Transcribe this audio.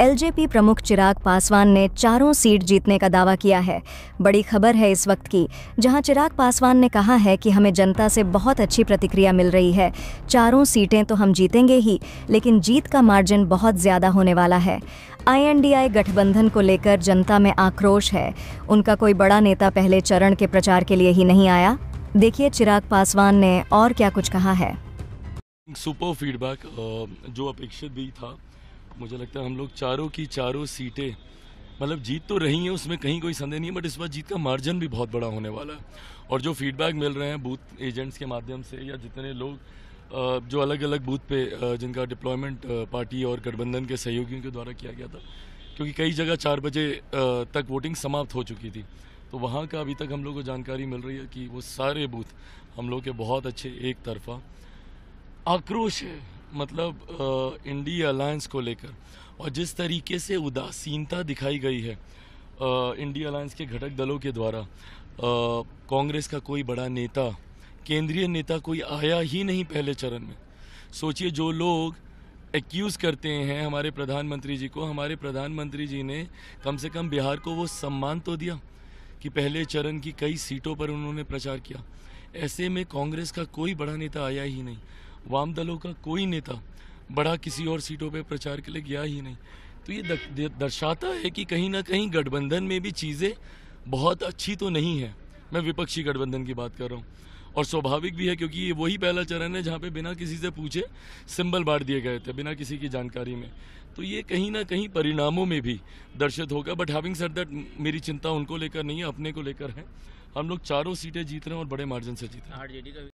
LJP प्रमुख चिराग पासवान ने चारों सीट जीतने का दावा किया है बड़ी खबर है इस वक्त की जहां चिराग पासवान ने कहा है कि हमें जनता से बहुत अच्छी प्रतिक्रिया मिल रही है चारों सीटें तो हम जीतेंगे ही लेकिन जीत का मार्जिन बहुत ज़्यादा होने वाला है आईएनडीआई गठबंधन को लेकर जनता में आक्रोश है उनका कोई बड़ा नेता पहले चरण के प्रचार के लिए ही नहीं आया देखिए चिराग पासवान ने और क्या कुछ कहा है सुपर फीडबैक जो अपेक्षित भी था मुझे लगता है हम लोग चारों की चारों सीटें मतलब जीत तो रही है उसमें कहीं कोई संदेह नहीं है बट इस बार जीत का मार्जिन भी बहुत बड़ा होने वाला है और जो फीडबैक मिल रहे हैं बूथ एजेंट्स के माध्यम से या जितने लोग जो अलग अलग बूथ पे जिनका डिप्लॉयमेंट पार्टी और गठबंधन के सहयोगियों के द्वारा किया गया था क्योंकि कई जगह चार बजे तक वोटिंग समाप्त हो चुकी थी तो वहाँ का अभी तक हम लोग को जानकारी मिल रही है कि वो सारे बूथ हम लोग के बहुत अच्छे एक तरफा आक्रोश है मतलब इंडिया अलायंस को लेकर और जिस तरीके से उदासीनता दिखाई गई है इंडिया अलायंस के घटक दलों के द्वारा कांग्रेस का कोई बड़ा नेता केंद्रीय नेता कोई आया ही नहीं पहले चरण में सोचिए जो लोग एक्यूज़ करते हैं हमारे प्रधानमंत्री जी को हमारे प्रधानमंत्री जी ने कम से कम बिहार को वो सम्मान तो दिया कि पहले चरण की कई सीटों पर उन्होंने प्रचार किया ऐसे में कांग्रेस का कोई बड़ा नेता आया ही नहीं वाम दलों का कोई नेता बड़ा किसी और सीटों पे प्रचार के लिए गया ही नहीं तो ये दर्शाता है कि कहीं ना कहीं गठबंधन में भी चीज़ें बहुत अच्छी तो नहीं है मैं विपक्षी गठबंधन की बात कर रहा हूँ और स्वाभाविक भी है क्योंकि ये वही पहला चरण है जहाँ पे बिना किसी से पूछे सिंबल बांट दिए गए थे बिना किसी की जानकारी में तो ये कहीं ना कहीं परिणामों में भी दर्शित होगा बट हैविंग सर दैट मेरी चिंता उनको लेकर नहीं है अपने को लेकर है हम लोग चारों सीटें जीत रहे हैं और बड़े मार्जिन से जीत रहे हैं